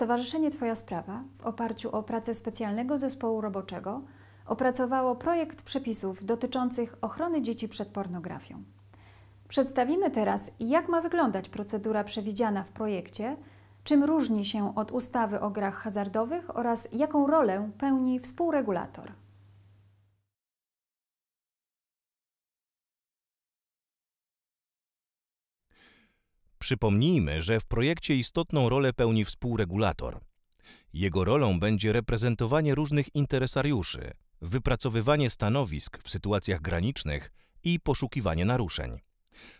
Stowarzyszenie Twoja Sprawa w oparciu o pracę specjalnego zespołu roboczego opracowało projekt przepisów dotyczących ochrony dzieci przed pornografią. Przedstawimy teraz, jak ma wyglądać procedura przewidziana w projekcie, czym różni się od ustawy o grach hazardowych oraz jaką rolę pełni współregulator. Przypomnijmy, że w projekcie istotną rolę pełni współregulator. Jego rolą będzie reprezentowanie różnych interesariuszy, wypracowywanie stanowisk w sytuacjach granicznych i poszukiwanie naruszeń.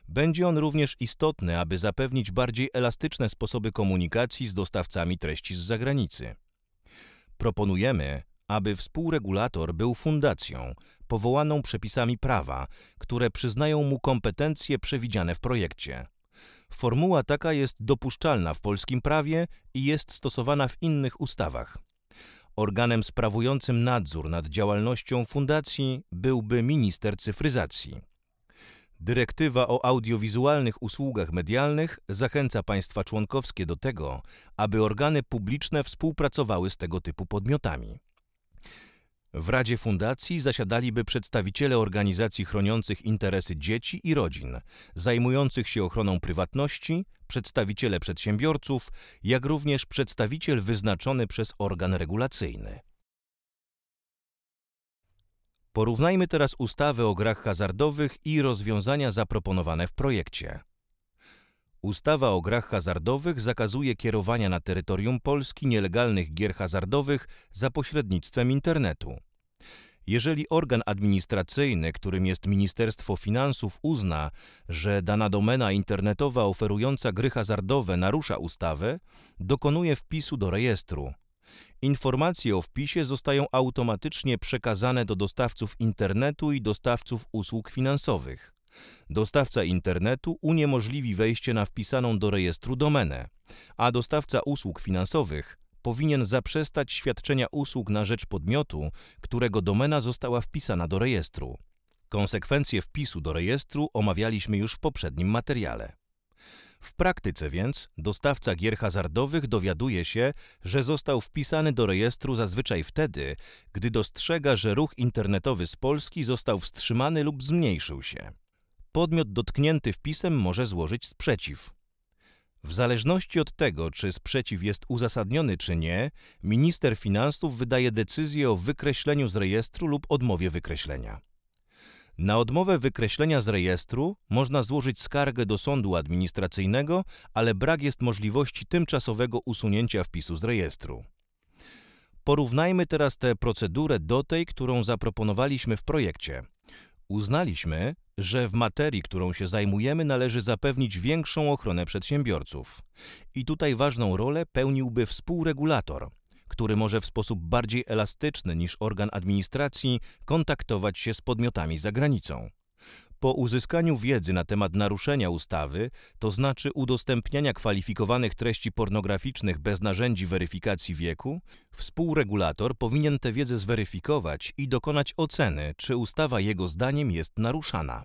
Będzie on również istotny, aby zapewnić bardziej elastyczne sposoby komunikacji z dostawcami treści z zagranicy. Proponujemy, aby współregulator był fundacją powołaną przepisami prawa, które przyznają mu kompetencje przewidziane w projekcie. Formuła taka jest dopuszczalna w polskim prawie i jest stosowana w innych ustawach. Organem sprawującym nadzór nad działalnością fundacji byłby minister cyfryzacji. Dyrektywa o audiowizualnych usługach medialnych zachęca państwa członkowskie do tego, aby organy publiczne współpracowały z tego typu podmiotami. W Radzie Fundacji zasiadaliby przedstawiciele organizacji chroniących interesy dzieci i rodzin, zajmujących się ochroną prywatności, przedstawiciele przedsiębiorców, jak również przedstawiciel wyznaczony przez organ regulacyjny. Porównajmy teraz ustawę o grach hazardowych i rozwiązania zaproponowane w projekcie. Ustawa o grach hazardowych zakazuje kierowania na terytorium Polski nielegalnych gier hazardowych za pośrednictwem internetu. Jeżeli organ administracyjny, którym jest Ministerstwo Finansów, uzna, że dana domena internetowa oferująca gry hazardowe narusza ustawę, dokonuje wpisu do rejestru. Informacje o wpisie zostają automatycznie przekazane do dostawców internetu i dostawców usług finansowych. Dostawca internetu uniemożliwi wejście na wpisaną do rejestru domenę, a dostawca usług finansowych powinien zaprzestać świadczenia usług na rzecz podmiotu, którego domena została wpisana do rejestru. Konsekwencje wpisu do rejestru omawialiśmy już w poprzednim materiale. W praktyce więc dostawca gier hazardowych dowiaduje się, że został wpisany do rejestru zazwyczaj wtedy, gdy dostrzega, że ruch internetowy z Polski został wstrzymany lub zmniejszył się podmiot dotknięty wpisem może złożyć sprzeciw. W zależności od tego, czy sprzeciw jest uzasadniony czy nie, minister finansów wydaje decyzję o wykreśleniu z rejestru lub odmowie wykreślenia. Na odmowę wykreślenia z rejestru można złożyć skargę do sądu administracyjnego, ale brak jest możliwości tymczasowego usunięcia wpisu z rejestru. Porównajmy teraz tę procedurę do tej, którą zaproponowaliśmy w projekcie. Uznaliśmy, że w materii, którą się zajmujemy, należy zapewnić większą ochronę przedsiębiorców. I tutaj ważną rolę pełniłby współregulator, który może w sposób bardziej elastyczny niż organ administracji kontaktować się z podmiotami za granicą. Po uzyskaniu wiedzy na temat naruszenia ustawy, to znaczy udostępniania kwalifikowanych treści pornograficznych bez narzędzi weryfikacji wieku, współregulator powinien tę wiedzę zweryfikować i dokonać oceny, czy ustawa jego zdaniem jest naruszana.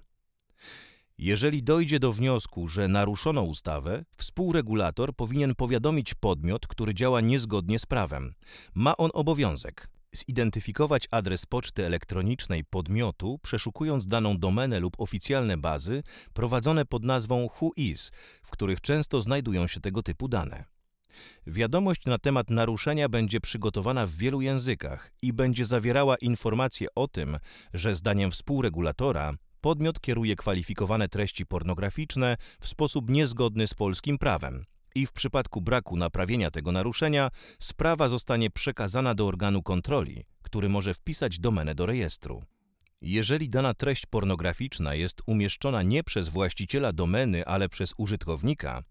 Jeżeli dojdzie do wniosku, że naruszono ustawę, współregulator powinien powiadomić podmiot, który działa niezgodnie z prawem. Ma on obowiązek zidentyfikować adres poczty elektronicznej podmiotu, przeszukując daną domenę lub oficjalne bazy prowadzone pod nazwą WhoIs, w których często znajdują się tego typu dane. Wiadomość na temat naruszenia będzie przygotowana w wielu językach i będzie zawierała informacje o tym, że zdaniem współregulatora podmiot kieruje kwalifikowane treści pornograficzne w sposób niezgodny z polskim prawem, i w przypadku braku naprawienia tego naruszenia sprawa zostanie przekazana do organu kontroli, który może wpisać domenę do rejestru. Jeżeli dana treść pornograficzna jest umieszczona nie przez właściciela domeny, ale przez użytkownika,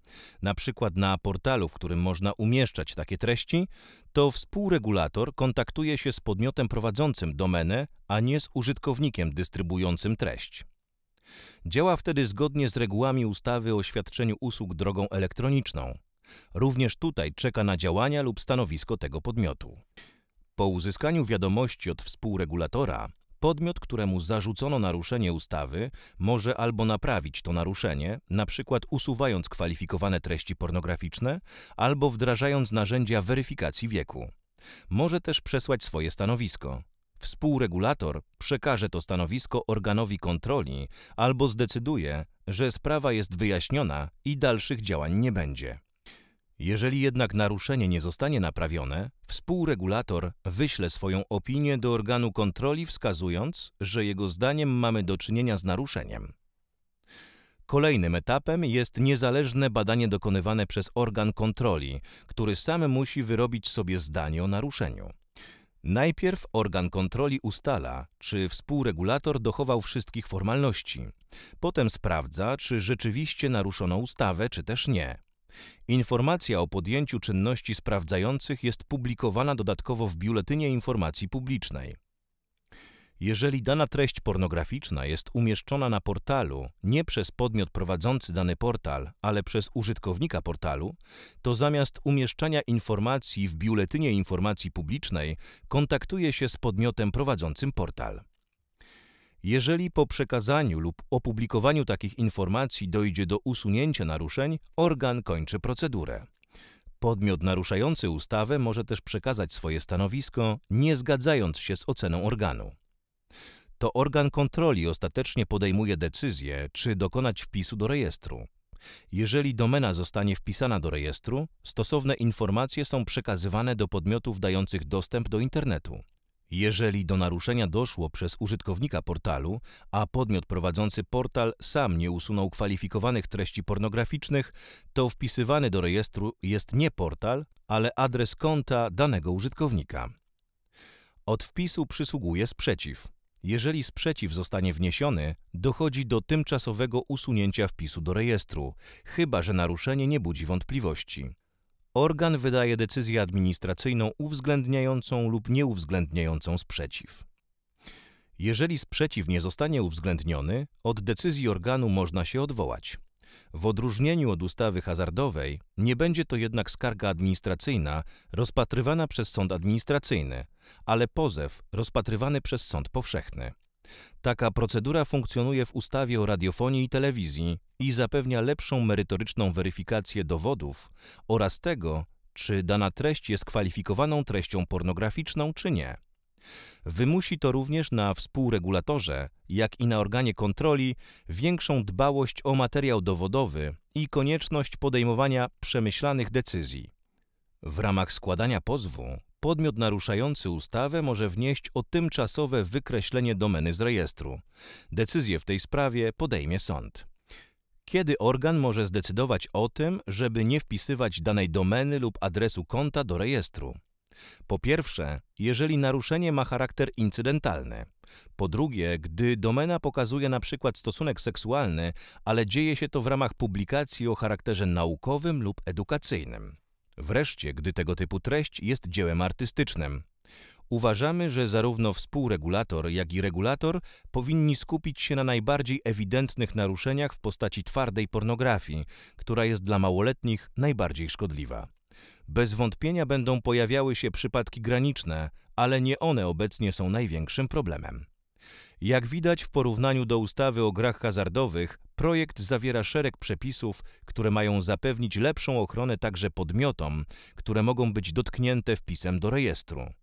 na przykład na portalu, w którym można umieszczać takie treści, to współregulator kontaktuje się z podmiotem prowadzącym domenę, a nie z użytkownikiem dystrybującym treść. Działa wtedy zgodnie z regułami ustawy o świadczeniu usług drogą elektroniczną. Również tutaj czeka na działania lub stanowisko tego podmiotu. Po uzyskaniu wiadomości od współregulatora, podmiot, któremu zarzucono naruszenie ustawy, może albo naprawić to naruszenie, np. usuwając kwalifikowane treści pornograficzne, albo wdrażając narzędzia weryfikacji wieku. Może też przesłać swoje stanowisko. Współregulator przekaże to stanowisko organowi kontroli albo zdecyduje, że sprawa jest wyjaśniona i dalszych działań nie będzie. Jeżeli jednak naruszenie nie zostanie naprawione, współregulator wyśle swoją opinię do organu kontroli, wskazując, że jego zdaniem mamy do czynienia z naruszeniem. Kolejnym etapem jest niezależne badanie dokonywane przez organ kontroli, który sam musi wyrobić sobie zdanie o naruszeniu. Najpierw organ kontroli ustala, czy współregulator dochował wszystkich formalności. Potem sprawdza, czy rzeczywiście naruszono ustawę, czy też nie. Informacja o podjęciu czynności sprawdzających jest publikowana dodatkowo w Biuletynie Informacji Publicznej. Jeżeli dana treść pornograficzna jest umieszczona na portalu nie przez podmiot prowadzący dany portal, ale przez użytkownika portalu, to zamiast umieszczania informacji w biuletynie informacji publicznej kontaktuje się z podmiotem prowadzącym portal. Jeżeli po przekazaniu lub opublikowaniu takich informacji dojdzie do usunięcia naruszeń, organ kończy procedurę. Podmiot naruszający ustawę może też przekazać swoje stanowisko, nie zgadzając się z oceną organu to organ kontroli ostatecznie podejmuje decyzję, czy dokonać wpisu do rejestru. Jeżeli domena zostanie wpisana do rejestru, stosowne informacje są przekazywane do podmiotów dających dostęp do internetu. Jeżeli do naruszenia doszło przez użytkownika portalu, a podmiot prowadzący portal sam nie usunął kwalifikowanych treści pornograficznych, to wpisywany do rejestru jest nie portal, ale adres konta danego użytkownika. Od wpisu przysługuje sprzeciw. Jeżeli sprzeciw zostanie wniesiony, dochodzi do tymczasowego usunięcia wpisu do rejestru, chyba że naruszenie nie budzi wątpliwości. Organ wydaje decyzję administracyjną uwzględniającą lub nieuwzględniającą sprzeciw. Jeżeli sprzeciw nie zostanie uwzględniony, od decyzji organu można się odwołać. W odróżnieniu od ustawy hazardowej, nie będzie to jednak skarga administracyjna rozpatrywana przez sąd administracyjny, ale pozew rozpatrywany przez sąd powszechny. Taka procedura funkcjonuje w ustawie o radiofonii i telewizji i zapewnia lepszą merytoryczną weryfikację dowodów oraz tego, czy dana treść jest kwalifikowaną treścią pornograficzną, czy nie. Wymusi to również na współregulatorze, jak i na organie kontroli, większą dbałość o materiał dowodowy i konieczność podejmowania przemyślanych decyzji. W ramach składania pozwu podmiot naruszający ustawę może wnieść o tymczasowe wykreślenie domeny z rejestru. Decyzję w tej sprawie podejmie sąd. Kiedy organ może zdecydować o tym, żeby nie wpisywać danej domeny lub adresu konta do rejestru? Po pierwsze, jeżeli naruszenie ma charakter incydentalny. Po drugie, gdy domena pokazuje na przykład stosunek seksualny, ale dzieje się to w ramach publikacji o charakterze naukowym lub edukacyjnym. Wreszcie, gdy tego typu treść jest dziełem artystycznym. Uważamy, że zarówno współregulator, jak i regulator powinni skupić się na najbardziej ewidentnych naruszeniach w postaci twardej pornografii, która jest dla małoletnich najbardziej szkodliwa. Bez wątpienia będą pojawiały się przypadki graniczne, ale nie one obecnie są największym problemem. Jak widać w porównaniu do ustawy o grach hazardowych, projekt zawiera szereg przepisów, które mają zapewnić lepszą ochronę także podmiotom, które mogą być dotknięte wpisem do rejestru.